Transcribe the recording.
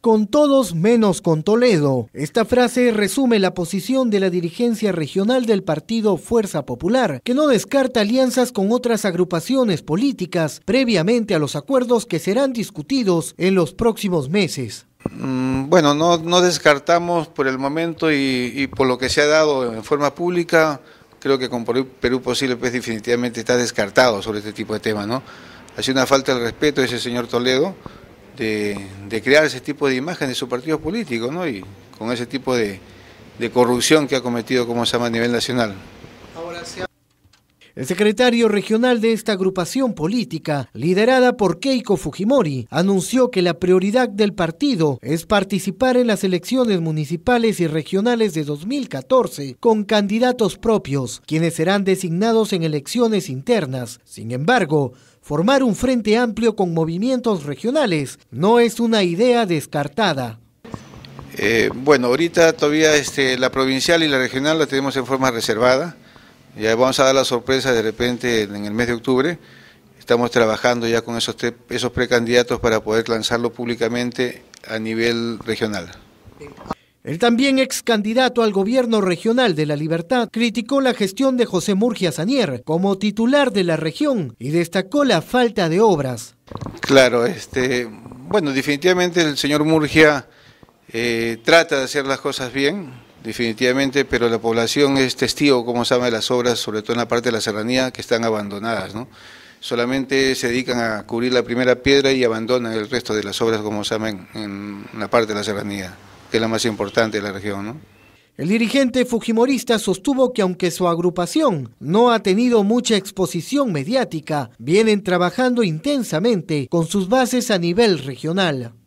Con todos menos con Toledo. Esta frase resume la posición de la dirigencia regional del partido Fuerza Popular, que no descarta alianzas con otras agrupaciones políticas previamente a los acuerdos que serán discutidos en los próximos meses. Mm, bueno, no, descartamos por el momento y, por lo que se ha dado en forma pública, creo que con Perú Posible pues definitivamente está descartado sobre este tipo de temas, ¿no? Hace una falta de respeto ese señor Toledo, de, crear ese tipo de imagen de su partido político, ¿no? Y con ese tipo de, de corrupción que ha cometido como se llama a nivel nacional. El secretario regional de esta agrupación política, liderada por Keiko Fujimori, anunció que la prioridad del partido es participar en las elecciones municipales y regionales de 2014 con candidatos propios, quienes serán designados en elecciones internas. Sin embargo, formar un frente amplio con movimientos regionales no es una idea descartada. Eh, bueno, ahorita todavía este, la provincial y la regional la tenemos en forma reservada. Ya vamos a dar la sorpresa de repente en el mes de octubre. Estamos trabajando ya con esos, esos precandidatos para poder lanzarlo públicamente a nivel regional. El también ex candidato al gobierno regional de la Libertad criticó la gestión de José Murgia Sanier como titular de la región y destacó la falta de obras. Claro, este, bueno, definitivamente el señor Murgia eh, trata de hacer las cosas bien, Definitivamente, pero la población es testigo, como llama, de las obras, sobre todo en la parte de la serranía, que están abandonadas, ¿no? Solamente se dedican a cubrir la primera piedra y abandonan el resto de las obras, como saben, en la parte de la serranía, que es la más importante de la región, El dirigente fujimorista sostuvo que aunque su agrupación no ha tenido mucha exposición mediática, vienen trabajando intensamente con sus bases a nivel regional.